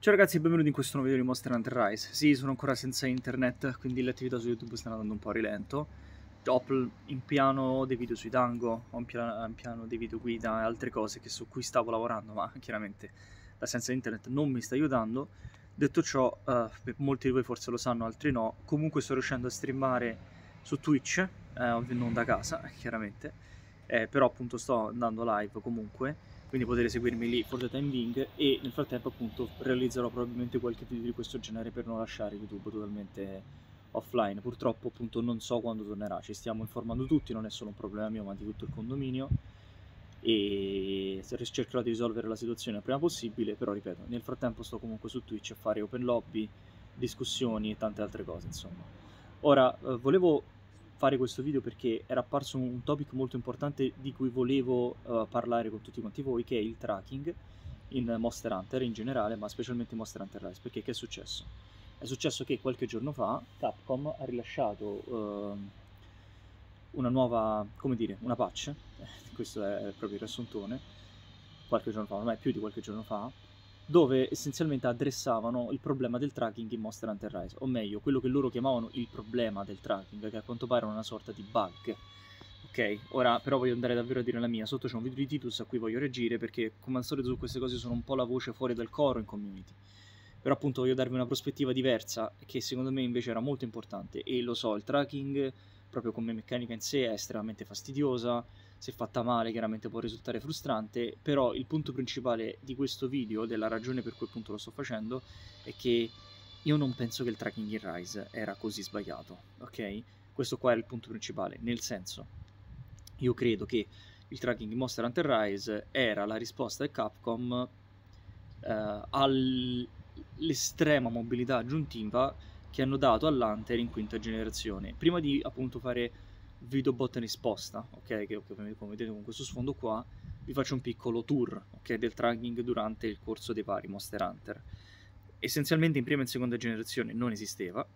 Ciao ragazzi e benvenuti in questo nuovo video di Monster Hunter Rise. Sì, sono ancora senza internet, quindi le attività su YouTube stanno andando un po' a rilento. Ho in piano dei video sui dango, ho in piano, in piano dei video guida e altre cose su cui stavo lavorando, ma chiaramente la senza internet non mi sta aiutando. Detto ciò, eh, molti di voi forse lo sanno, altri no, comunque sto riuscendo a streamare su Twitch, eh, non da casa, chiaramente, eh, però appunto sto andando live comunque quindi potete seguirmi lì for the time being e nel frattempo appunto realizzerò probabilmente qualche video di questo genere per non lasciare YouTube totalmente offline. Purtroppo appunto non so quando tornerà, ci stiamo informando tutti, non è solo un problema mio ma di tutto il condominio e cercherò di risolvere la situazione il prima possibile, però ripeto, nel frattempo sto comunque su Twitch a fare open lobby, discussioni e tante altre cose, insomma. Ora, eh, volevo fare questo video perché era apparso un topic molto importante di cui volevo uh, parlare con tutti quanti voi, che è il tracking in Monster Hunter in generale, ma specialmente in Monster Hunter Rise, perché che è successo? È successo che qualche giorno fa Capcom ha rilasciato uh, una nuova, come dire, una patch, questo è proprio il riassuntone, qualche giorno fa, ormai più di qualche giorno fa, dove essenzialmente addressavano il problema del tracking in Monster Hunter Rise, o meglio, quello che loro chiamavano il problema del tracking, che a quanto pare era una sorta di bug. Ok, ora però voglio andare davvero a dire la mia, sotto c'è un video di Titus a cui voglio reagire perché come al solito su queste cose sono un po' la voce fuori dal coro in community. Però appunto voglio darvi una prospettiva diversa che secondo me invece era molto importante e lo so, il tracking proprio come meccanica in sé è estremamente fastidiosa, se fatta male chiaramente può risultare frustrante, però il punto principale di questo video, della ragione per cui appunto lo sto facendo, è che io non penso che il tracking in Rise era così sbagliato, ok? Questo qua è il punto principale, nel senso, io credo che il tracking in Monster Hunter Rise era la risposta del Capcom eh, all'estrema mobilità aggiuntiva che hanno dato all'Hunter in quinta generazione. Prima di appunto fare video botta e risposta, ok? Che ovviamente come vedete con questo sfondo qua vi faccio un piccolo tour, ok? Del tracking durante il corso dei vari Monster Hunter. Essenzialmente in prima e in seconda generazione non esisteva,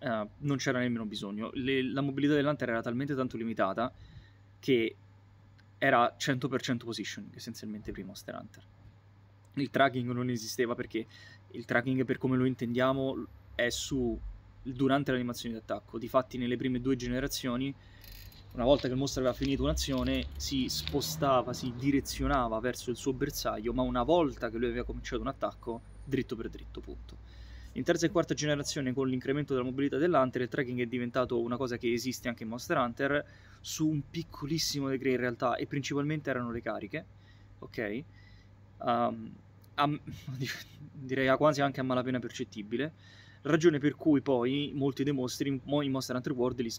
uh, non c'era nemmeno bisogno. Le, la mobilità dell'Hunter era talmente tanto limitata che era 100% positioning essenzialmente prima Monster Hunter. Il tracking non esisteva perché il tracking per come lo intendiamo è su durante l'animazione attacco. Difatti nelle prime due generazioni, una volta che il mostro aveva finito un'azione, si spostava, si direzionava verso il suo bersaglio, ma una volta che lui aveva cominciato un attacco, dritto per dritto, punto. In terza e quarta generazione, con l'incremento della mobilità dell'Hunter, il tracking è diventato una cosa che esiste anche in Monster Hunter, su un piccolissimo degree in realtà, e principalmente erano le cariche, ok? Um, a, direi quasi anche a malapena percettibile ragione per cui poi molti dei mostri in Monster Hunter World li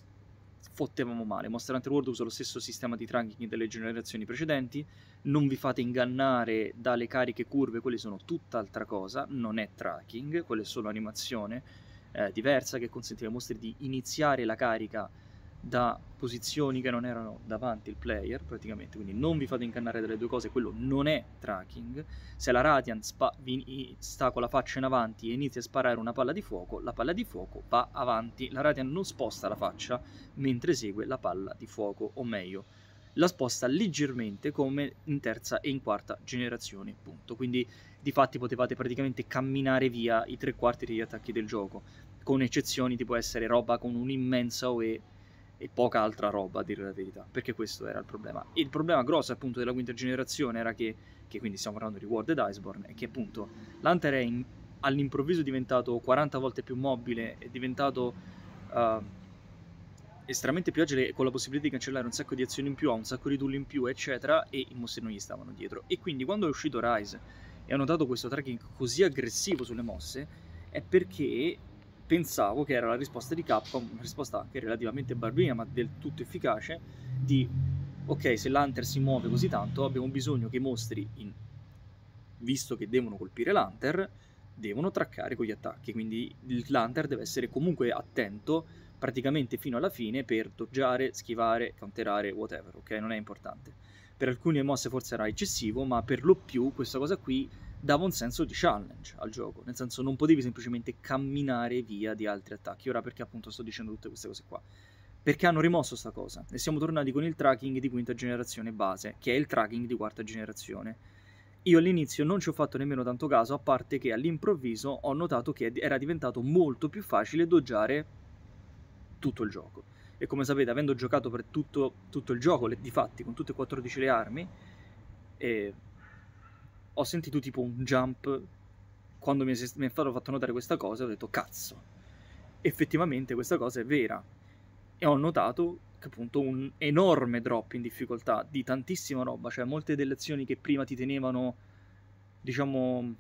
fottevamo male. Monster Hunter World usa lo stesso sistema di tracking delle generazioni precedenti, non vi fate ingannare dalle cariche curve, quelle sono tutt'altra cosa, non è tracking, quella è solo animazione eh, diversa che consente ai mostri di iniziare la carica da posizioni che non erano davanti il player praticamente, quindi non vi fate ingannare dalle due cose, quello non è tracking. Se la Radiant spa- vi sta con la faccia in avanti e inizia a sparare una palla di fuoco, la palla di fuoco va avanti, la Radiant non sposta la faccia mentre segue la palla di fuoco, o meglio, la sposta leggermente come in terza e in quarta generazione, punto. Quindi di fatti potevate praticamente camminare via i tre quarti degli attacchi del gioco, con eccezioni tipo essere roba con un'immensa OE e poca altra roba a dire la verità, perché questo era il problema. Il problema grosso appunto della quinta generazione era che, che quindi stiamo parlando di World ed Iceborne, è che appunto l'Hunter è in, all'improvviso diventato 40 volte più mobile, è diventato uh, estremamente più agile con la possibilità di cancellare un sacco di azioni in più, ha un sacco di tool in più, eccetera, e i mostri non gli stavano dietro. E quindi quando è uscito Rise e ho notato questo tracking così aggressivo sulle mosse, è perché pensavo che era la risposta di K, una risposta anche relativamente barbina ma del tutto efficace, di ok se l'Hunter si muove così tanto abbiamo bisogno che i mostri, in, visto che devono colpire l'Hunter, devono traccare con gli attacchi, quindi l'Hunter deve essere comunque attento praticamente fino alla fine per doggiare, schivare, counterare, whatever, ok? Non è importante. Per alcune mosse forse era eccessivo, ma per lo più questa cosa qui dava un senso di challenge al gioco, nel senso non potevi semplicemente camminare via di altri attacchi. Ora perché appunto sto dicendo tutte queste cose qua? Perché hanno rimosso sta cosa e siamo tornati con il tracking di quinta generazione base, che è il tracking di quarta generazione. Io all'inizio non ci ho fatto nemmeno tanto caso, a parte che all'improvviso ho notato che era diventato molto più facile doggiare tutto il gioco. E come sapete, avendo giocato per tutto, tutto il gioco, le, di fatti, con tutte e 14 le armi, eh, ho sentito tipo un jump quando mi è, mi è stato fatto notare questa cosa, ho detto cazzo, effettivamente questa cosa è vera. E ho notato che appunto un enorme drop in difficoltà di tantissima roba, cioè molte delle azioni che prima ti tenevano, diciamo,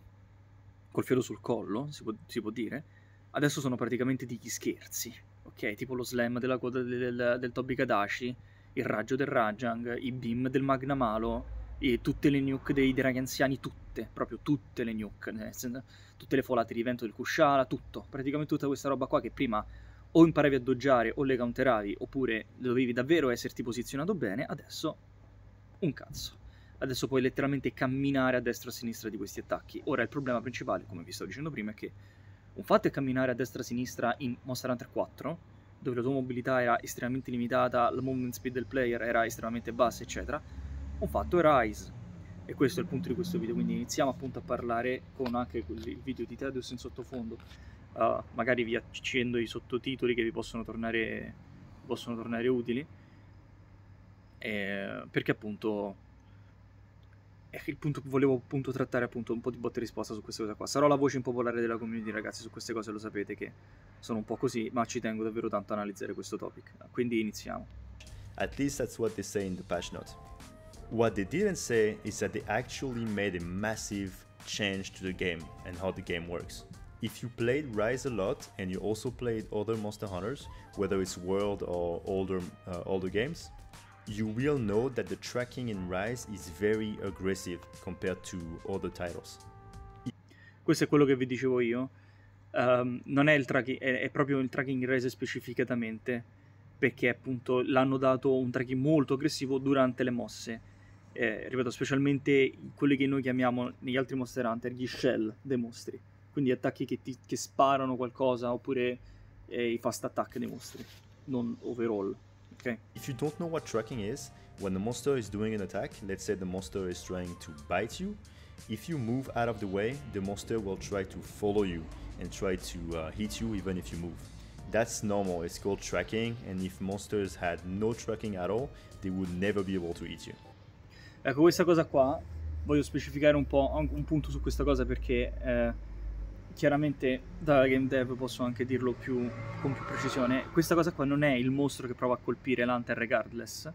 col filo sul collo, si può, si può dire, adesso sono praticamente degli scherzi, ok? Tipo lo slam della coda del, del, del Tobi Kadashi, il raggio del Rajang, i beam del Magna Malo, e tutte le nuke dei draghi anziani, tutte, proprio tutte le nuke, tutte le folate di vento del Kushala, tutto, praticamente tutta questa roba qua che prima o imparavi a doggiare o le counteravi oppure dovevi davvero esserti posizionato bene, adesso un cazzo. Adesso puoi letteralmente camminare a destra e a sinistra di questi attacchi. Ora il problema principale, come vi stavo dicendo prima, è che un fatto è camminare a destra e a sinistra in Monster Hunter 4, dove la tua mobilità era estremamente limitata, la movement speed del player era estremamente bassa, eccetera ho fatto Rise. E questo è il punto di questo video, quindi iniziamo appunto a parlare con anche il video di Tedious in sottofondo. Uh, magari vi accendo i sottotitoli che vi possono tornare, possono tornare utili, eh, perché appunto è il punto che volevo appunto trattare appunto un po' di botte e risposta su questa cosa qua. Sarò la voce impopolare della community, ragazzi, su queste cose lo sapete che sono un po' così, ma ci tengo davvero tanto a analizzare questo topic. Quindi iniziamo. At least that's what they say in the patch notes. What they didn't say is that they actually made a massive change to the game and how the game works. If you played Rise a lot and you also played other Monster Hunters, whether it's World or older uh, older games, you will know that the tracking in Rise is very aggressive compared to other titles. Questo è quello che vi dicevo io. Um, non è il tracking, è, è proprio il tracking in Rise specificatamente, perché appunto l'hanno dato un tracking molto aggressivo durante le mosse eh, ripeto, specialmente quelli che noi chiamiamo negli altri Monster Hunter gli shell dei mostri, quindi attacchi che, ti, che sparano qualcosa oppure eh, i fast attack dei mostri, non overall. Okay. If you don't know what tracking is, when the monster is doing an attack, let's say the monster is trying to bite you, if you move out of the way, the monster will try to follow you and try to uh, hit you even if you move. That's normal, it's called tracking, and if monsters had no tracking at all, they would never be able to eat you. Ecco, questa cosa qua, voglio specificare un po' un punto su questa cosa perché eh, chiaramente da game dev posso anche dirlo più, con più precisione. Questa cosa qua non è il mostro che prova a colpire l'Hunter regardless.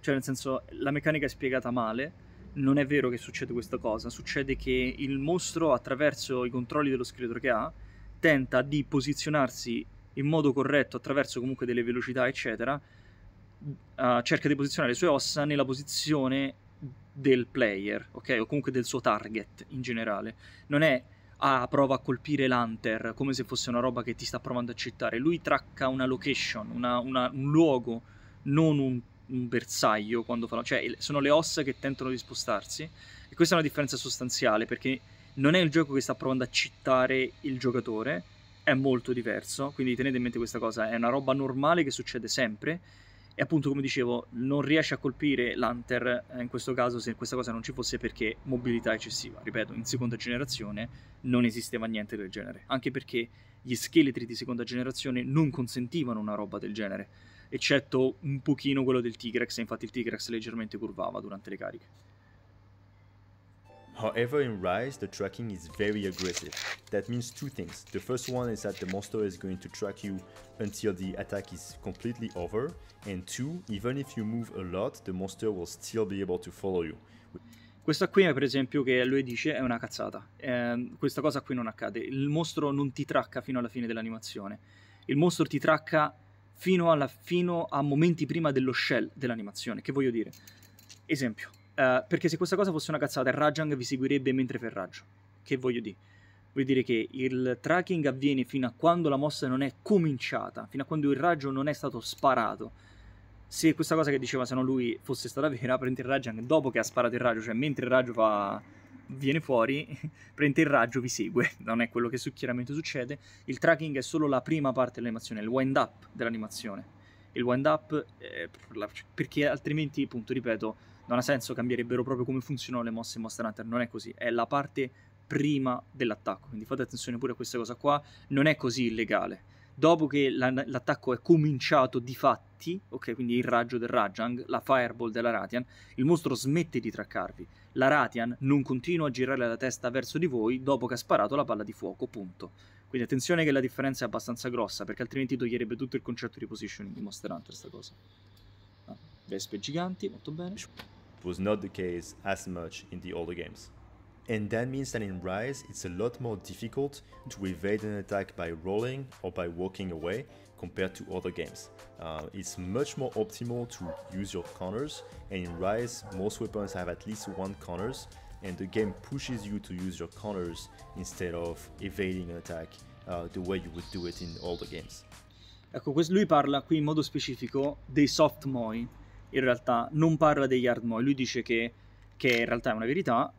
Cioè, nel senso, la meccanica è spiegata male. Non è vero che succede questa cosa. Succede che il mostro, attraverso i controlli dello scheletro che ha, tenta di posizionarsi in modo corretto attraverso comunque delle velocità, eccetera, uh, cerca di posizionare le sue ossa nella posizione del player, ok? O comunque del suo target in generale. Non è ah, prova a colpire l'hunter come se fosse una roba che ti sta provando a cittare. Lui tracca una location, una, una, un luogo, non un, un bersaglio quando fanno. Cioè, sono le ossa che tentano di spostarsi. E questa è una differenza sostanziale perché non è il gioco che sta provando a cittare il giocatore, è molto diverso. Quindi tenete in mente questa cosa: è una roba normale che succede sempre e appunto come dicevo non riesce a colpire l'Hunter eh, in questo caso se questa cosa non ci fosse perché mobilità eccessiva, ripeto in seconda generazione non esisteva niente del genere, anche perché gli scheletri di seconda generazione non consentivano una roba del genere, eccetto un pochino quello del Tigrex, infatti il Tigrex leggermente curvava durante le cariche. However, in Rise, the tracking is very aggressive. That means two things. The first one is that the monster is going to track you until the attack is completely over. And two, even if you move a lot, the monster will still be able to follow you. Questa qui, è per esempio, che lui dice è una cazzata. Eh, questa cosa qui non accade. Il mostro non ti tracca fino alla fine dell'animazione. Il mostro ti tracca fino, alla, fino a momenti prima dello shell dell'animazione. Che voglio dire? Esempio eh, perché se questa cosa fosse una cazzata, il Rajang vi seguirebbe mentre ferraggio. Che voglio dire? Voglio dire che il tracking avviene fino a quando la mossa non è cominciata, fino a quando il raggio non è stato sparato. Se questa cosa che diceva se no lui fosse stata vera, prende il raggio anche dopo che ha sparato il raggio, cioè mentre il raggio fa... viene fuori, prende il raggio, vi segue. Non è quello che su, chiaramente succede. Il tracking è solo la prima parte dell'animazione, il wind up dell'animazione. Il wind up, eh, cioè, perché altrimenti, appunto, ripeto, non ha senso cambierebbero proprio come funzionano le mosse in Monster Hunter, non è così, è la parte prima dell'attacco, quindi fate attenzione pure a questa cosa qua, non è così illegale. Dopo che la, l'attacco è cominciato di fatti, ok, quindi il raggio del Rajang, la fireball della Ratian, il mostro smette di traccarvi. La Ratian non continua a girare la testa verso di voi dopo che ha sparato la palla di fuoco, punto. Quindi attenzione che la differenza è abbastanza grossa, perché altrimenti toglierebbe tutto il concetto di positioning di Monster Hunter sta cosa. Ah, vespe giganti, molto bene. was not the case as much in the older games. And that means that in Rise, it's a lot more difficult to evade an attack by rolling or by walking away compared to other games. Uh, it's much more optimal to use your counters, and in Rise, most weapons have at least one counters, and the game pushes you to use your counters instead of evading an attack uh, the way you would do it in older games. Ecco, lui parla qui in modo specifico dei soft moi, in realtà non parla degli Ardmoi, lui dice che, che in realtà è una verità,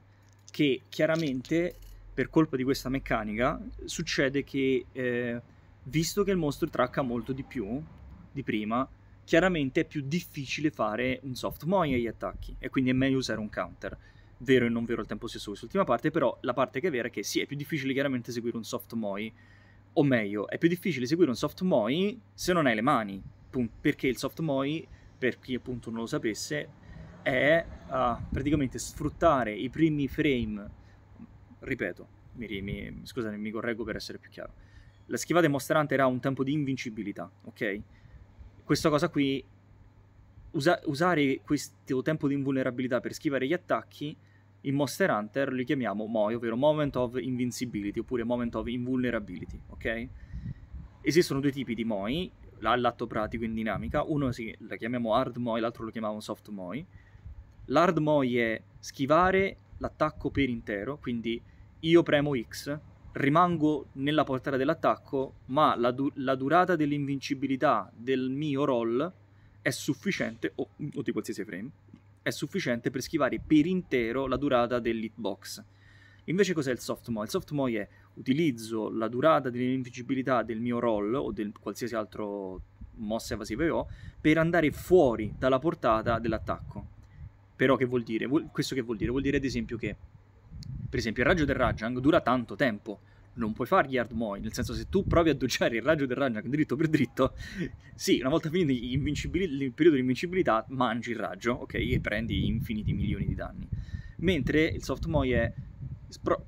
che chiaramente per colpa di questa meccanica succede che eh, visto che il mostro tracca molto di più di prima, chiaramente è più difficile fare un soft moy agli attacchi e quindi è meglio usare un counter. Vero e non vero al tempo stesso quest'ultima parte, però la parte che è vera è che sì, è più difficile chiaramente seguire un soft moy, o meglio, è più difficile seguire un soft moy se non hai le mani, perché il soft moy per chi appunto non lo sapesse, è uh, praticamente sfruttare i primi frame, ripeto, mi, mi, scusami, mi correggo per essere più chiaro, la schivata di Monster Hunter ha un tempo di invincibilità, ok? Questa cosa qui, usa, usare questo tempo di invulnerabilità per schivare gli attacchi, in Monster Hunter li chiamiamo MOI, ovvero Moment of Invincibility, oppure Moment of Invulnerability, ok? Esistono due tipi di MOI, all'atto pratico in dinamica, uno si, la chiamiamo hard moi, l'altro lo chiamiamo soft moi. L'hard moi è schivare l'attacco per intero, quindi io premo X, rimango nella portata dell'attacco, ma la, du- la durata dell'invincibilità del mio roll è sufficiente, o, o di qualsiasi frame, è sufficiente per schivare per intero la durata dell'hitbox. Invece cos'è il soft moi? Il soft moi è utilizzo la durata dell'invincibilità del mio roll o del qualsiasi altro mossa evasiva che ho per andare fuori dalla portata dell'attacco. Però che vuol dire? Questo che vuol dire? Vuol dire ad esempio che, per esempio, il raggio del Rajang dura tanto tempo, non puoi fargli hard moi, nel senso se tu provi a doggiare il raggio del Rajang dritto per dritto, sì, una volta finito il periodo di invincibilità mangi il raggio, ok, e prendi infiniti milioni di danni. Mentre il soft moi è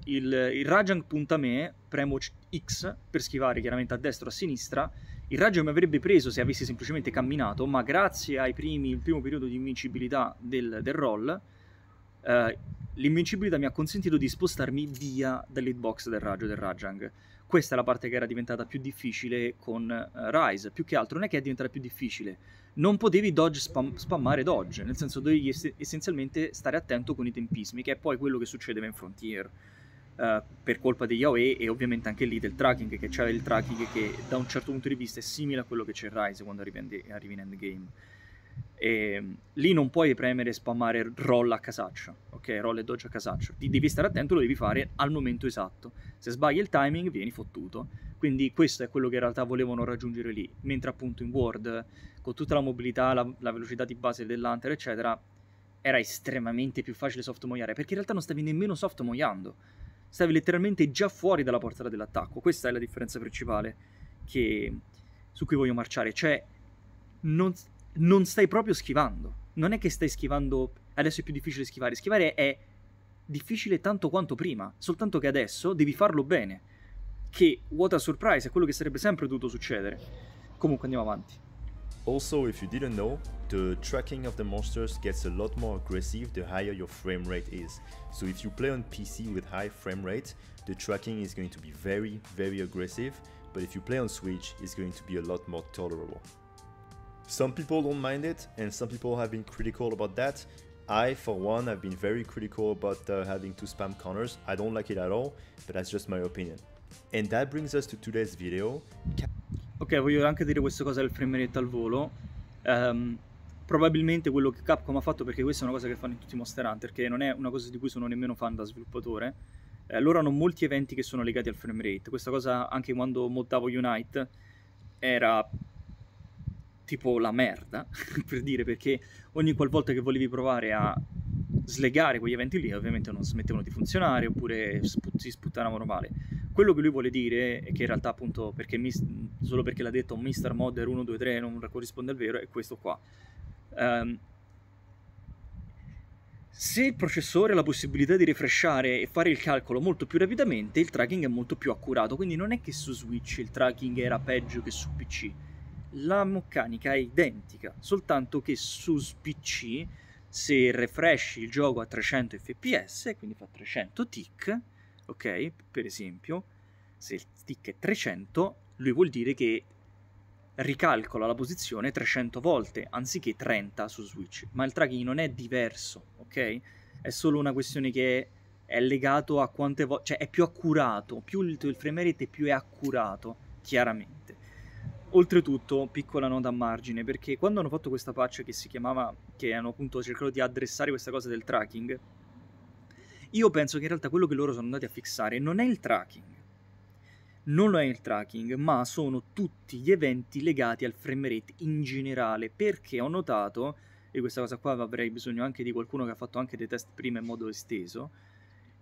il, il me, premo X per schivare chiaramente a destra o a sinistra, il raggio mi avrebbe preso se avessi semplicemente camminato, ma grazie al primo periodo di invincibilità del, del roll, eh, l'invincibilità mi ha consentito di spostarmi via dall'hitbox del raggio del Rajang. Questa è la parte che era diventata più difficile con eh, Rise. Più che altro non è che è diventata più difficile, non potevi dodge spam- spammare dodge, nel senso dovevi es- essenzialmente stare attento con i tempismi, che è poi quello che succedeva in Frontier. Uh, per colpa degli AOE e ovviamente anche lì del tracking, che c'era il tracking che da un certo punto di vista è simile a quello che c'è in Rise quando arrivi, in, de- arrivi in endgame. E, ehm, lì non puoi premere e spammare roll a casaccio, ok? Roll e dodge a casaccio. Ti devi stare attento, lo devi fare al momento esatto. Se sbagli il timing vieni fottuto quindi questo è quello che in realtà volevano raggiungere lì, mentre appunto in Word, con tutta la mobilità, la, la velocità di base dell'Hunter, eccetera, era estremamente più facile softmoiare, perché in realtà non stavi nemmeno softmoiando, stavi letteralmente già fuori dalla portata dell'attacco. Questa è la differenza principale che, su cui voglio marciare, cioè non, non stai proprio schivando, non è che stai schivando, adesso è più difficile schivare, schivare è difficile tanto quanto prima, soltanto che adesso devi farlo bene che what a surprise è quello che sarebbe sempre dovuto succedere. Comunque andiamo avanti. Also, if you didn't know, the tracking of the monsters gets a lot more aggressive the higher your frame rate is. So if you play on PC with high frame rate, the tracking is going to be very, very aggressive, but if you play on Switch, it's going to be a lot more tolerable. Some people don't mind it, and some people have been critical about that. I, for one, have been very critical about uh, having to spam counters. I don't like it at all, but that's just my opinion. And that brings us to today's video. Ok, voglio anche dire questa cosa del frame rate al volo. Um, probabilmente quello che Capcom ha fatto, perché questa è una cosa che fanno in tutti i Monster Hunter, che non è una cosa di cui sono nemmeno fan da sviluppatore, eh, loro hanno molti eventi che sono legati al frame rate. Questa cosa anche quando montavo Unite era tipo la merda, per dire, perché ogni qualvolta che volevi provare a slegare quegli eventi lì, ovviamente non smettevano di funzionare, oppure si sput- sputtanavano male quello che lui vuole dire, e che in realtà appunto perché mi, solo perché l'ha detto Mr. Modder 123 non corrisponde al vero, è questo qua. Um, se il processore ha la possibilità di refreshare e fare il calcolo molto più rapidamente, il tracking è molto più accurato, quindi non è che su Switch il tracking era peggio che su PC. La meccanica è identica, soltanto che su PC se refresh il gioco a 300 fps, quindi fa 300 tick, ok? Per esempio, se il tick è 300, lui vuol dire che ricalcola la posizione 300 volte anziché 30 su Switch, ma il tracking non è diverso, ok? È solo una questione che è legato a quante volte, cioè è più accurato, più il tuo frame rate più è accurato, chiaramente. Oltretutto, piccola nota a margine, perché quando hanno fatto questa patch che si chiamava, che hanno appunto cercato di addressare questa cosa del tracking, io penso che in realtà quello che loro sono andati a fissare non è il tracking, non lo è il tracking, ma sono tutti gli eventi legati al frame rate in generale, perché ho notato, e questa cosa qua avrei bisogno anche di qualcuno che ha fatto anche dei test prima in modo esteso,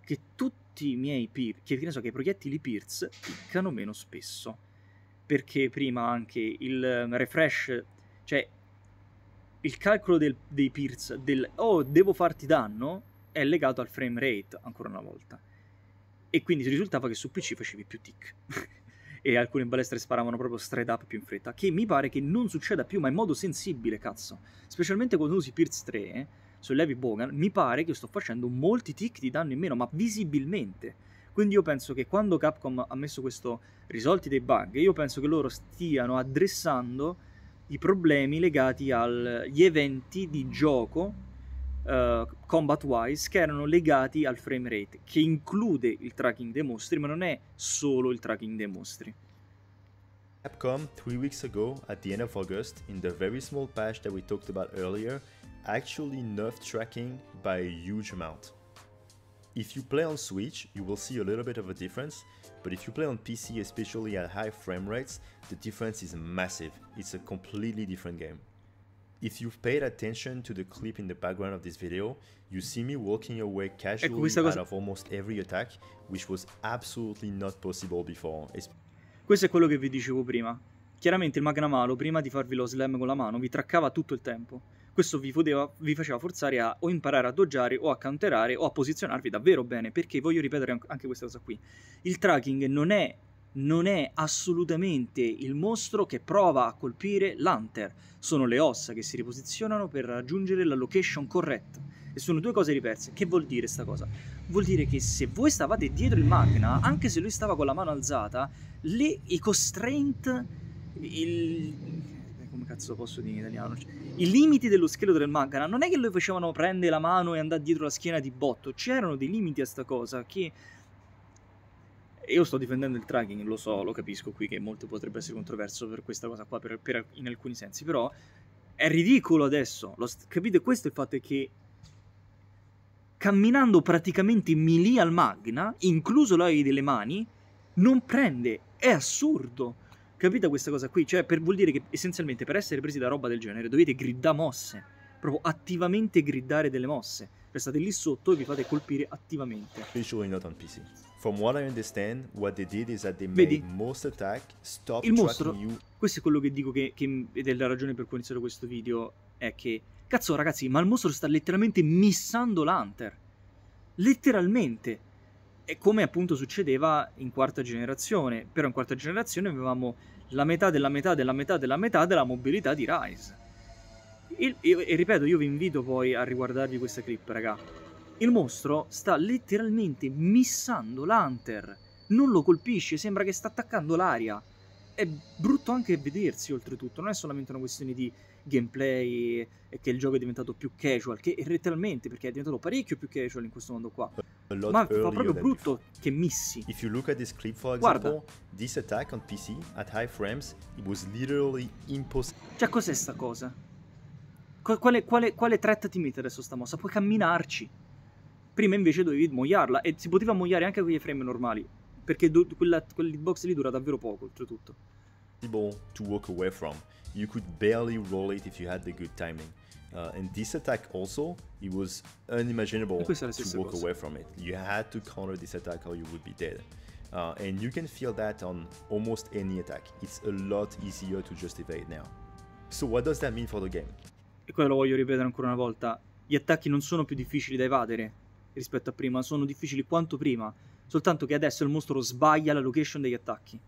che tutti i miei peer, che, che, so, che i proiettili Pierce piccano meno spesso, perché prima anche il ehm, refresh, cioè il calcolo del, dei Pierce del oh devo farti danno è legato al frame rate, ancora una volta. E quindi risultava che su PC facevi più tick. e alcune balestre sparavano proprio straight up più in fretta, che mi pare che non succeda più, ma in modo sensibile, cazzo. Specialmente quando usi Pierce 3 eh, su Bogan, mi pare che sto facendo molti tick di danno in meno, ma visibilmente. Quindi io penso che quando Capcom ha messo questo risolti dei bug, io penso che loro stiano addressando i problemi legati agli eventi di gioco Eh, combat wise che erano legati al frame rate che include il tracking dei mostri ma non è solo il tracking dei mostri Capcom, three weeks ago, at the end of August, in the very small patch that we talked about earlier, actually nerfed tracking by a huge amount. If you play on Switch, you will see a little bit of a difference, but if you play on PC, especially at high frame rates, the difference is massive. It's a completely different game. If you've paid attention to the clip in the background of this video, you see me walking away ecco, casually ecco, cosa... out of almost every attack, which was absolutely not possible before. Questo è quello che vi dicevo prima. Chiaramente il Magna Malo, prima di farvi lo slam con la mano, vi traccava tutto il tempo. Questo vi, poteva, vi faceva forzare a o imparare a doggiare o a counterare o a posizionarvi davvero bene, perché voglio ripetere anche questa cosa qui. Il tracking non è non è assolutamente il mostro che prova a colpire l'Hunter, sono le ossa che si riposizionano per raggiungere la location corretta. E sono due cose diverse. Che vuol dire sta cosa? Vuol dire che se voi stavate dietro il Magna, anche se lui stava con la mano alzata, le, i constraint, il, come cazzo posso dire in italiano? Cioè, I limiti dello scheletro del Magna non è che lui facevano prendere la mano e andare dietro la schiena di botto, c'erano dei limiti a sta cosa che io sto difendendo il tracking, lo so, lo capisco qui che molto potrebbe essere controverso per questa cosa qua, per, per, in alcuni sensi, però è ridicolo adesso. Lo, capite? Questo è il fatto che camminando praticamente melee al Magna, incluso l'oio delle mani, non prende. È assurdo. Capita questa cosa qui? Cioè, per, vuol dire che essenzialmente per essere presi da roba del genere dovete gridare mosse. Proprio attivamente gridare delle mosse. Restate lì sotto e vi fate colpire attivamente. Io ci From what I understand, what they did is that they Vedi? made most attack stop Il mostro, you. questo è quello che dico che, che, ed è la ragione per cui ho iniziato questo video, è che cazzo ragazzi, ma il mostro sta letteralmente missando l'Hunter. Letteralmente. E come appunto succedeva in quarta generazione, però in quarta generazione avevamo la metà della metà della metà della metà della mobilità di Rise. Il, e, e ripeto, io vi invito poi a riguardarvi questa clip, raga il mostro sta letteralmente missando l'Hunter. Non lo colpisce, sembra che sta attaccando l'aria. È brutto anche vedersi, oltretutto. Non è solamente una questione di gameplay e che il gioco è diventato più casual, che letteralmente, perché è diventato parecchio più casual in questo mondo qua. Ma fa proprio brutto che missi. If you look at this clip, for example, Guarda. this attack on PC at high frames, it was literally impossible. Cioè, cos'è sta cosa? Quale, quale, quale threat ti mette adesso sta mossa? Puoi camminarci prima invece dovevi moiarla e si poteva moiare anche con gli frame normali, perché do- quella, quell'hitbox lì dura davvero poco, oltretutto. To walk away from, you could barely roll it if you had the good timing. Uh, and this attack also, it was unimaginable to walk cosa. away from it. You had to counter this attack or you would be dead. Uh, and you can feel that on almost any attack. It's a lot easier to just evade now. So what does that mean for the game? E quello lo voglio ripetere ancora una volta. Gli attacchi non sono più difficili da evadere, rispetto a prima, sono difficili quanto prima, soltanto che adesso il mostro sbaglia la location degli attacchi,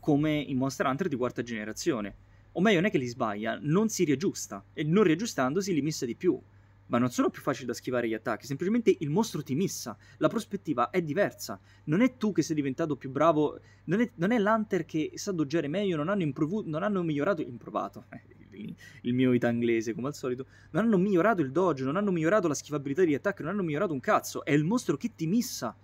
come in Monster Hunter di quarta generazione. O meglio, non è che li sbaglia, non si riaggiusta, e non riaggiustandosi li missa di più. Ma non sono più facili da schivare gli attacchi, semplicemente il mostro ti missa, la prospettiva è diversa. Non è tu che sei diventato più bravo, non è, non è l'Hunter che sa doggiare meglio, non hanno, improvu- non hanno migliorato, improvato, eh, il mio itanglese come al solito, non hanno migliorato il dodge, non hanno migliorato la schivabilità di attacco, non hanno migliorato un cazzo, è il mostro che ti missa.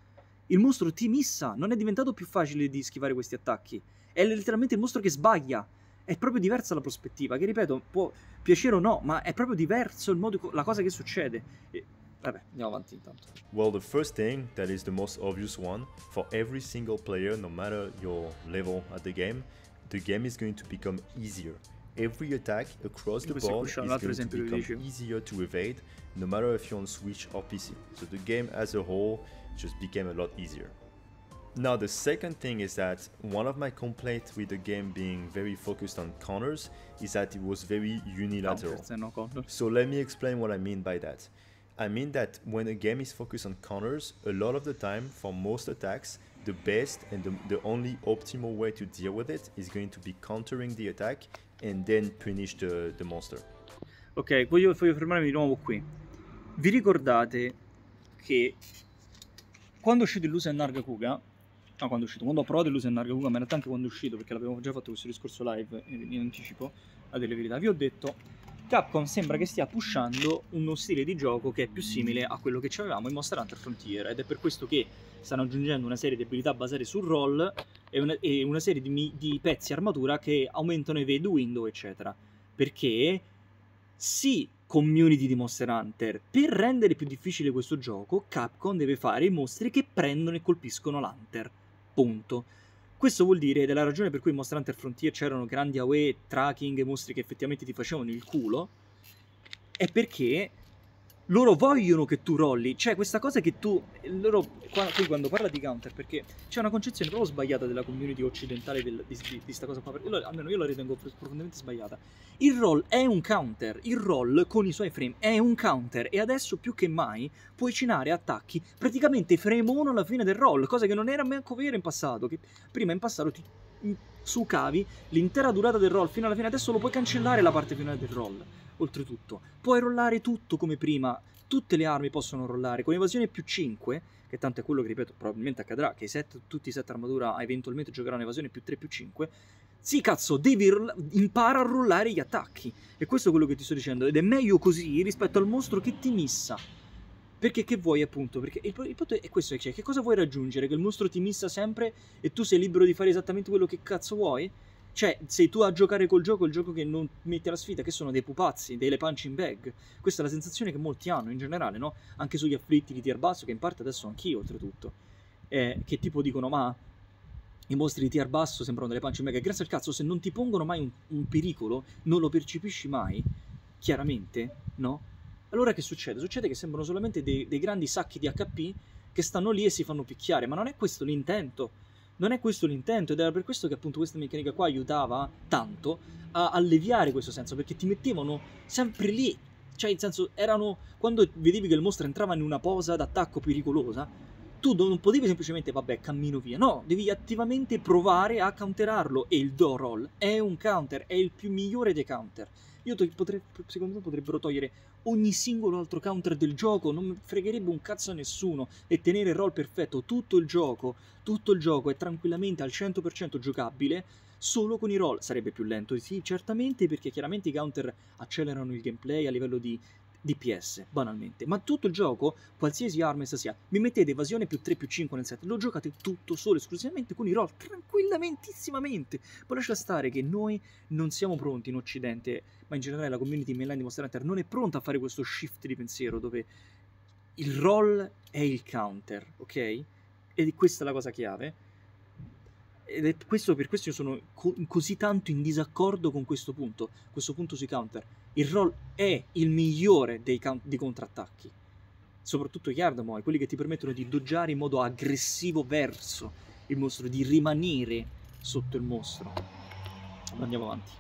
Il mostro ti missa, non è diventato più facile di schivare questi attacchi. È letteralmente il mostro che sbaglia. È proprio diversa la prospettiva, che ripeto, può piacere o no, ma è proprio diverso il modo, la cosa che succede. E, vabbè, andiamo avanti intanto. Well, the first thing that is the most obvious one for every single player, no matter your level at the game, the game is going to become easier. Every attack across the board is going to become easier to evade, no matter if you're on Switch or PC. So the game as a whole just became a lot easier. Now the second thing is that one of my complaints with the game being very focused on counters is that it was very ah, unilateral. So let me explain what I mean by that. I mean that when a game is focused on counters, a lot of the time for most attacks, the best and the, the only optimal way to deal with it is going to be countering the attack and then finish the, the monster. Ok, voglio, voglio fermarmi di nuovo qui. Vi ricordate che quando è uscito il e Narga Kuga, no, quando è uscito, quando ho provato il e Narga Kuga, ma in realtà anche quando è uscito, perché l'avevo già fatto questo discorso live in, in anticipo, a delle verità, vi ho detto Capcom sembra che stia pushando uno stile di gioco che è più simile a quello che avevamo in Monster Hunter Frontier ed è per questo che stanno aggiungendo una serie di abilità basate sul roll e una, e una serie di, di, pezzi armatura che aumentano i evade window, eccetera. Perché sì, community di Monster Hunter, per rendere più difficile questo gioco, Capcom deve fare i mostri che prendono e colpiscono l'Hunter. Punto. Questo vuol dire, ed è la ragione per cui in Monster Hunter Frontier c'erano grandi away, tracking, mostri che effettivamente ti facevano il culo, è perché loro vogliono che tu rolli, cioè questa cosa che tu, loro, qua, poi quando parla di counter, perché c'è una concezione proprio sbagliata della community occidentale del, di, di, di sta cosa qua, io, almeno io la ritengo profondamente sbagliata. Il roll è un counter, il roll con i suoi frame è un counter e adesso più che mai puoi cinare attacchi praticamente frame 1 alla fine del roll, cosa che non era neanche vera in passato, che prima in passato ti mm, sucavi l'intera durata del roll fino alla fine, adesso lo puoi cancellare la parte finale del roll Oltretutto, puoi rollare tutto come prima, tutte le armi possono rollare, con evasione più 5, che tanto è quello che ripeto probabilmente accadrà, che i set, tutti i set armatura eventualmente giocheranno evasione più 3 più 5. Sì, cazzo, devi roll- impara a rollare gli attacchi. E questo è quello che ti sto dicendo. Ed è meglio così rispetto al mostro che ti missa. Perché che vuoi appunto? Perché il, il punto è questo, cioè, che cosa vuoi raggiungere? Che il mostro ti missa sempre e tu sei libero di fare esattamente quello che cazzo vuoi? Cioè, sei tu a giocare col gioco, il gioco che non mette la sfida, che sono dei pupazzi, delle punching bag. Questa è la sensazione che molti hanno in generale, no? Anche sugli afflitti di tier basso, che in parte adesso anch'io, oltretutto. Eh, che tipo dicono, ma i mostri di tier basso sembrano delle punching bag. E grazie al cazzo, se non ti pongono mai un, un pericolo, non lo percepisci mai, chiaramente, no? Allora che succede? Succede che sembrano solamente dei, dei grandi sacchi di HP che stanno lì e si fanno picchiare, ma non è questo l'intento non è questo l'intento ed era per questo che appunto questa meccanica qua aiutava tanto a alleviare questo senso, perché ti mettevano sempre lì, cioè in senso erano, quando vedevi che il mostro entrava in una posa d'attacco pericolosa, tu non potevi semplicemente, vabbè, cammino via, no, devi attivamente provare a counterarlo e il do roll è un counter, è il più migliore dei counter. Io to- potrei, secondo me potrebbero togliere ogni singolo altro counter del gioco, non fregherebbe un cazzo a nessuno e tenere il roll perfetto tutto il gioco, tutto il gioco è tranquillamente al 100% giocabile solo con i roll, sarebbe più lento, sì, certamente perché chiaramente i counter accelerano il gameplay a livello di DPS, banalmente. Ma tutto il gioco, qualsiasi arma essa sia, mi mettete evasione più 3 più 5 nel set, lo giocate tutto solo esclusivamente con i roll, tranquillamentisimamente. Poi lascia stare che noi non siamo pronti in Occidente, ma in generale la community mainline di Monster Hunter non è pronta a fare questo shift di pensiero dove il roll è il counter, ok? E questa è la cosa chiave. Ed è questo, per questo io sono co- così tanto in disaccordo con questo punto, questo punto sui counter il roll è il migliore dei, can- dei contrattacchi, soprattutto gli Ardamoy, quelli che ti permettono di doggiare in modo aggressivo verso il mostro, di rimanere sotto il mostro. Andiamo avanti.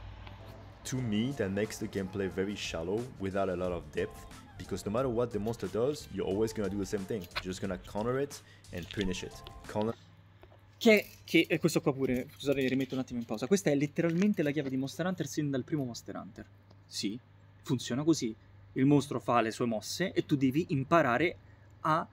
To me, that makes the gameplay very shallow, without a lot of depth, because no matter what the monster does, you're always gonna do the same thing. You're just gonna counter it and punish it. Counter- che, che e eh, questo qua pure, scusate, rimetto un attimo in pausa. Questa è letteralmente la chiave di Monster Hunter sin dal primo Monster Hunter. Sì, funziona così. Il mostro fa le sue mosse e tu devi imparare a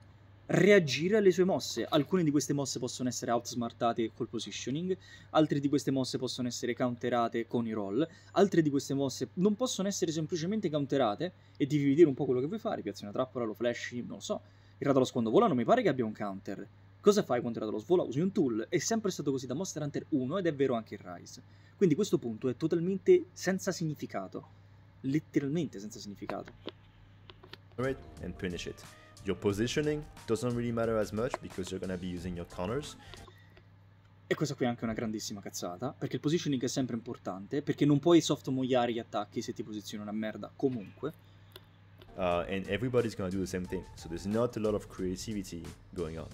reagire alle sue mosse. Alcune di queste mosse possono essere outsmartate col positioning, altre di queste mosse possono essere counterate con i roll, altre di queste mosse non possono essere semplicemente counterate e devi vedere un po' quello che vuoi fare, piazzi una trappola, lo flashy, non lo so. Il radalos quando vola non mi pare che abbia un counter. Cosa fai quando il radalos vola? Usi un tool. È sempre stato così da Monster Hunter 1 ed è vero anche in Rise. Quindi questo punto è totalmente senza significato letteralmente senza significato. And finish it. Your positioning doesn't really matter as much because you're gonna be using your counters. E questa qui è anche una grandissima cazzata, perché il positioning è sempre importante, perché non puoi softomogliare gli attacchi se ti posizioni una merda comunque. Uh, and everybody's gonna do the same thing, so there's not a lot of creativity going on.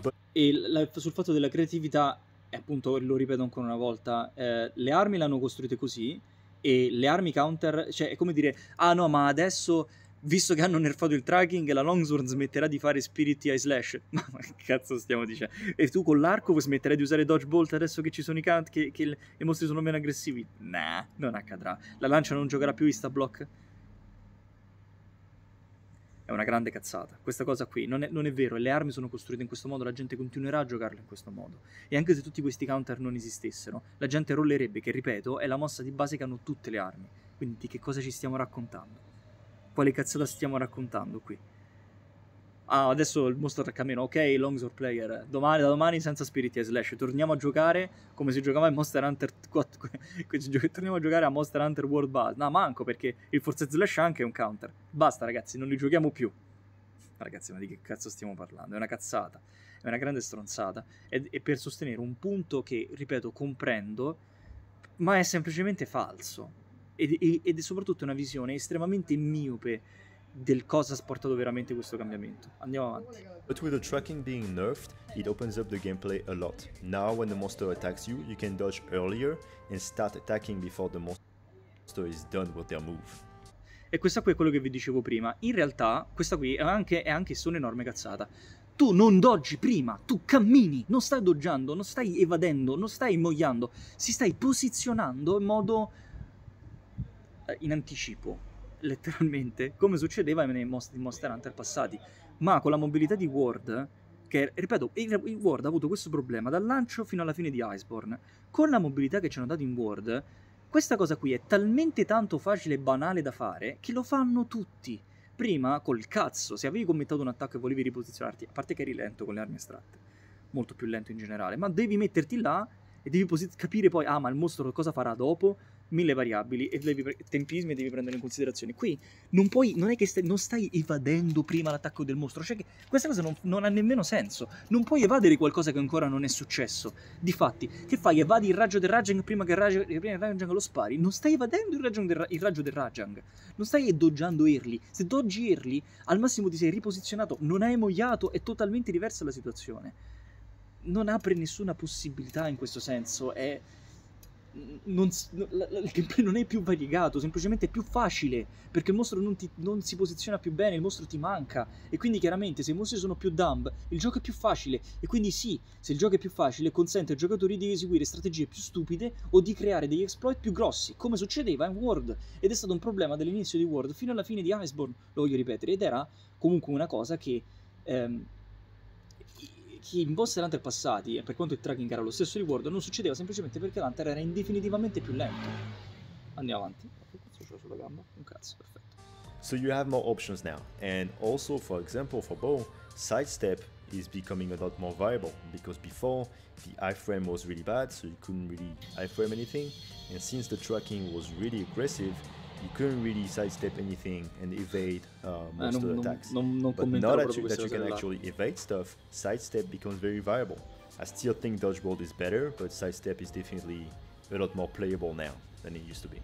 But... E la, sul fatto della creatività, appunto, lo ripeto ancora una volta, eh, le armi le hanno costruite così, e le armi counter, cioè è come dire, ah no, ma adesso visto che hanno nerfato il tracking, la longsword smetterà di fare spiriti ai slash. Ma, che cazzo stiamo dicendo? E tu con l'arco smetterai di usare dodge bolt adesso che ci sono i count, che, che i mostri sono meno aggressivi? Nah, non accadrà. La lancia non giocherà più Insta block? È una grande cazzata. Questa cosa qui non è, non è vero, le armi sono costruite in questo modo, la gente continuerà a giocarle in questo modo. E anche se tutti questi counter non esistessero, la gente rollerebbe, che ripeto, è la mossa di base che hanno tutte le armi. Quindi di che cosa ci stiamo raccontando? Quale cazzata stiamo raccontando qui? Ah, adesso il mostro attacca meno. Ok, Longsword Player. Domani, da domani senza spiriti e slash. Torniamo a giocare come si giocava in Monster Hunter 4. torniamo a giocare a Monster Hunter World Buzz. No, manco perché il Forza Slash anche è un counter. Basta, ragazzi, non li giochiamo più. Ragazzi, ma di che cazzo stiamo parlando? È una cazzata. È una grande stronzata. E, e per sostenere un punto che, ripeto, comprendo, ma è semplicemente falso. Ed, ed è soprattutto una visione estremamente miope del cosa ha portato veramente questo cambiamento. Andiamo avanti. But with the tracking being nerfed, it opens up the gameplay a lot. Now when the monster attacks you, you can dodge earlier and start attacking before the monster is done with their move. E questa qui è quello che vi dicevo prima. In realtà, questa qui è anche, è anche solo un'enorme cazzata. Tu non doggi prima, tu cammini, non stai doggiando, non stai evadendo, non stai mogliando, si stai posizionando in modo eh, in anticipo letteralmente come succedeva nei Monster Hunter passati, ma con la mobilità di Ward, che ripeto, il Ward ha avuto questo problema dal lancio fino alla fine di Iceborne, con la mobilità che ci hanno dato in Ward, questa cosa qui è talmente tanto facile e banale da fare che lo fanno tutti. Prima, col cazzo, se avevi commentato un attacco e volevi riposizionarti, a parte che eri lento con le armi estratte, molto più lento in generale, ma devi metterti là e devi posi- capire poi, ah, ma il mostro cosa farà dopo? mille variabili e devi pre- tempismi devi prendere in considerazione. Qui non puoi, non è che stai, non stai evadendo prima l'attacco del mostro, cioè che questa cosa non, non, ha nemmeno senso. Non puoi evadere qualcosa che ancora non è successo. Difatti, che fai? Evadi il raggio del Rajang prima che il, raggio, prima il Rajang lo spari? Non stai evadendo il, raggio del, il raggio del Rajang, non stai doggiando Early. Se doggi Early, al massimo ti sei riposizionato, non hai mogliato, è totalmente diversa la situazione. Non apre nessuna possibilità in questo senso, è non, il gameplay non è più variegato, semplicemente è più facile perché il mostro non, ti, non, si posiziona più bene, il mostro ti manca e quindi chiaramente se i mostri sono più dumb il gioco è più facile e quindi sì, se il gioco è più facile consente ai giocatori di eseguire strategie più stupide o di creare degli exploit più grossi come succedeva in World ed è stato un problema dall'inizio di World fino alla fine di Iceborne, lo voglio ripetere, ed era comunque una cosa che... Ehm, chi imposta l'hunter passati, e per quanto il tracking era lo stesso di Ward, non succedeva semplicemente perché l'hunter era indefinitivamente più lento. Andiamo avanti. cazzo sulla gamba? Un cazzo, perfetto. So you have more options now, and also, for example, for bow, sidestep is becoming a lot more viable because before the iframe was really bad, so you couldn't really iframe anything, and since the tracking was really aggressive, you couldn't really sidestep anything and evade uh, ah, most of the attacks. Não, não, but now that you, that you can lá. actually evade stuff, sidestep becomes very viable. I still think dodgeball is better, but sidestep is definitely a lot more playable now than it used to be.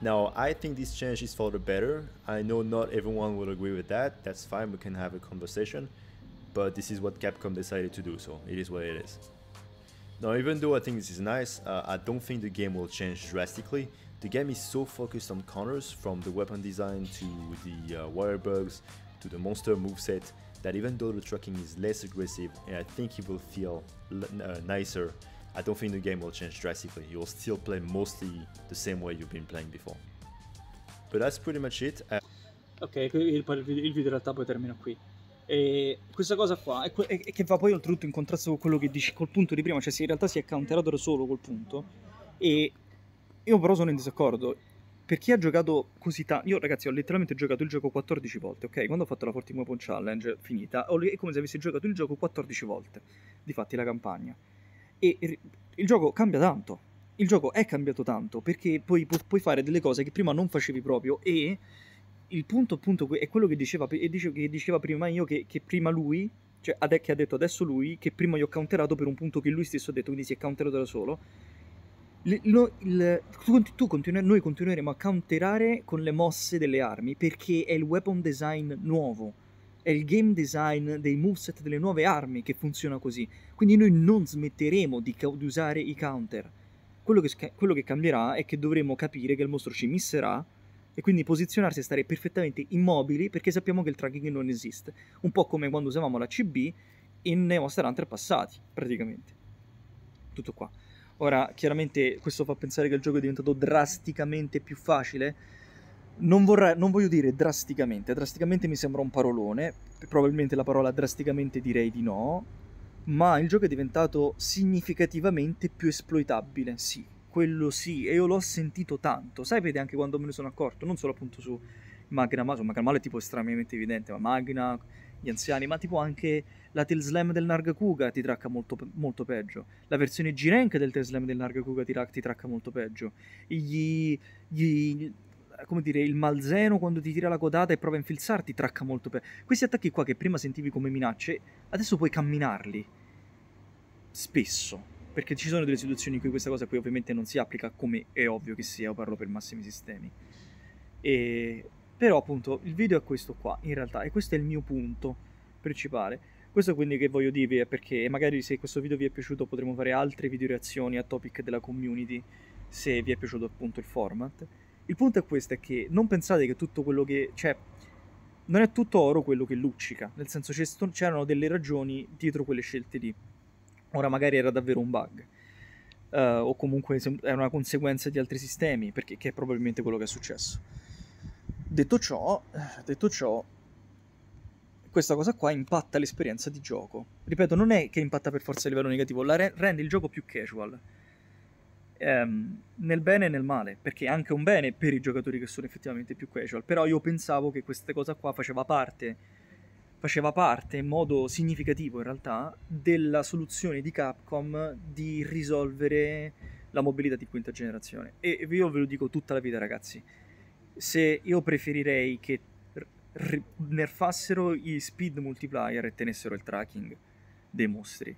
Now, I think this change is for the better. I know not everyone will agree with that. That's fine, we can have a conversation. But this is what Capcom decided to do, so it is what it is. Now, even though I think this is nice, uh, I don't think the game will change drastically the game is so focused on corners, from the weapon design to the uh, wire bugs to the monster moveset that even though the tracking is less aggressive and I think it will feel uh, nicer, I don't think the game will change drastically. You'll still play mostly the same way you've been playing before. But that's pretty much it. Uh ok, il, il video in realtà poi termina qui. E questa cosa qua è, è, è, che va poi oltretutto in contrasto con quello che dici col punto di prima, cioè se in realtà si è counterato da solo col punto e Io però sono in disaccordo. Per chi ha giocato così tanto... Io ragazzi ho letteralmente giocato il gioco 14 volte, ok? Quando ho fatto la Forti Weapon Challenge, finita, è come se avessi giocato il gioco 14 volte. Difatti la campagna. E il gioco cambia tanto. Il gioco è cambiato tanto, perché poi pu- puoi fare delle cose che prima non facevi proprio e il punto appunto è quello che diceva, che diceva prima io, che, che, prima lui, cioè che ha detto adesso lui, che prima io ho counterato per un punto che lui stesso ha detto, quindi si è counterato da solo lo, il, tu continu- noi continueremo a counterare con le mosse delle armi perché è il weapon design nuovo, è il game design dei moveset delle nuove armi che funziona così. Quindi noi non smetteremo di, ca- di usare i counter. Quello che, quello che, cambierà è che dovremo capire che il mostro ci misserà e quindi posizionarsi e stare perfettamente immobili perché sappiamo che il tracking non esiste. Un po' come quando usavamo la CB in Monster Hunter passati, praticamente. Tutto qua. Ora, chiaramente questo fa pensare che il gioco è diventato drasticamente più facile. Non, vorrei, non voglio dire drasticamente, drasticamente mi sembra un parolone, probabilmente la parola drasticamente direi di no, ma il gioco è diventato significativamente più esploitabile, sì, quello sì, e io l'ho sentito tanto, sai, vedi anche quando me ne sono accorto, non solo appunto su Magna, ma su Magna Male è tipo estremamente evidente, ma Magna, gli anziani, ma tipo anche la Slam del Nargacuga ti tracca molto, molto, peggio, la versione G-Rank del Slam del Nargacuga ti, ti tracca molto peggio, gli, gli, come dire, il Malzeno quando ti tira la codata e prova a infilzarti tracca molto peggio. Questi attacchi qua che prima sentivi come minacce, adesso puoi camminarli, spesso. Perché ci sono delle situazioni in cui questa cosa qui ovviamente non si applica come è ovvio che sia, io parlo per massimi sistemi. E però appunto il video è questo qua in realtà e questo è il mio punto principale. Questo quindi che voglio dirvi è perché magari se questo video vi è piaciuto potremo fare altre video reazioni a topic della community se vi è piaciuto appunto il format. Il punto è questo, è che non pensate che tutto quello che... cioè, non è tutto oro quello che luccica, nel senso c'erano delle ragioni dietro quelle scelte lì. Ora magari era davvero un bug, uh, o comunque era una conseguenza di altri sistemi, perché, che è probabilmente quello che è successo. Detto ciò, eh, detto ciò, questa cosa qua impatta l'esperienza di gioco. Ripeto, non è che impatta per forza a livello negativo, la re- rende il gioco più casual. Ehm, nel bene e nel male, perché è anche un bene per i giocatori che sono effettivamente più casual. Però io pensavo che questa cosa qua faceva parte, faceva parte in modo significativo in realtà, della soluzione di Capcom di risolvere la mobilità di quinta generazione. E io ve lo dico tutta la vita, ragazzi se io preferirei che r- nerfassero i speed multiplier e tenessero il tracking dei mostri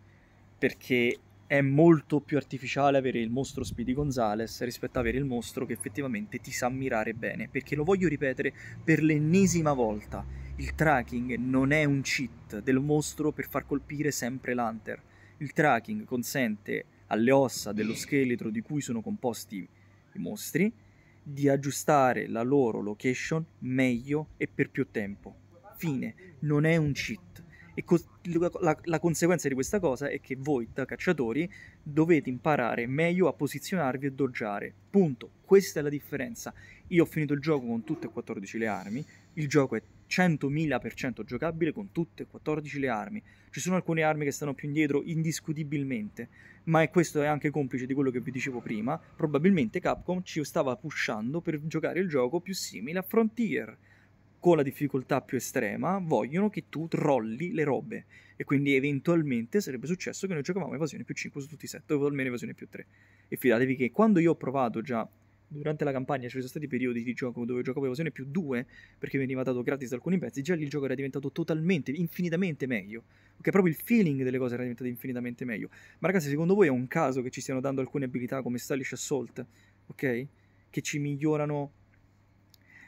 perché è molto più artificiale avere il mostro Speedy Gonzales rispetto ad avere il mostro che effettivamente ti sa mirare bene. Perché lo voglio ripetere per l'ennesima volta: il tracking non è un cheat del mostro per far colpire sempre l'hunter. Il tracking consente alle ossa dello scheletro di cui sono composti i mostri di aggiustare la loro location meglio e per più tempo. Fine, non è un cheat. E co- la, la, conseguenza di questa cosa è che voi, da cacciatori, dovete imparare meglio a posizionarvi e doggiare. Punto. Questa è la differenza. Io ho finito il gioco con tutte e 14 le armi, il gioco è 100.000% giocabile con tutte e 14 le armi. Ci sono alcune armi che stanno più indietro indiscutibilmente, ma è questo è anche complice di quello che vi dicevo prima. Probabilmente Capcom ci stava pushando per giocare il gioco più simile a Frontier. Con la difficoltà più estrema vogliono che tu trolli le robe e quindi eventualmente sarebbe successo che noi giocavamo evasione più 5 su tutti i 7 o almeno evasione più 3. E fidatevi che quando io ho provato già durante la campagna ci sono stati periodi di gioco dove giocavo Evasione più 2 perché veniva dato gratis da alcuni pezzi, già lì il gioco era diventato totalmente, infinitamente meglio. Ok, proprio il feeling delle cose era diventato infinitamente meglio. Ma ragazzi, secondo voi è un caso che ci stiano dando alcune abilità come Stylish Assault, ok? Che ci migliorano,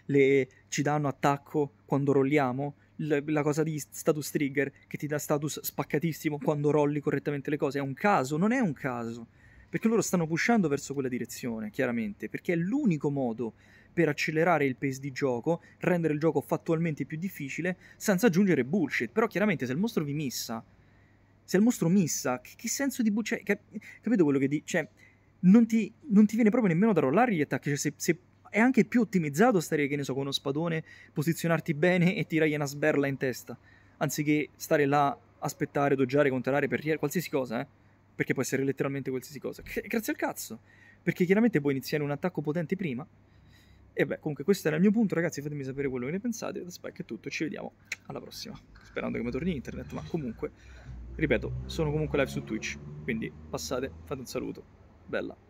le... ci danno attacco quando rolliamo, la cosa di status trigger che ti dà status spaccatissimo quando rolli correttamente le cose. È un caso? Non è un caso perché loro stanno pushando verso quella direzione, chiaramente, perché è l'unico modo per accelerare il pace di gioco, rendere il gioco fattualmente più difficile, senza aggiungere bullshit. Però chiaramente se il mostro vi missa, se il mostro missa, che, che senso di bullshit? Cioè, cap- capito quello che dici? Cioè, non ti, non ti, viene proprio nemmeno da rollare gli attacchi, cioè se, se è anche più ottimizzato stare, che ne so, con uno spadone, posizionarti bene e tirargli una sberla in testa, anziché stare là, aspettare, doggiare, contrarre per qualsiasi cosa, eh perché può essere letteralmente qualsiasi cosa. Grazie al cazzo, perché chiaramente puoi iniziare un attacco potente prima. E beh, comunque questo era il mio punto, ragazzi, fatemi sapere quello che ne pensate. Da Spike è tutto, ci vediamo alla prossima. Sperando che mi torni internet, ma comunque, ripeto, sono comunque live su Twitch, quindi passate, fate un saluto. Bella.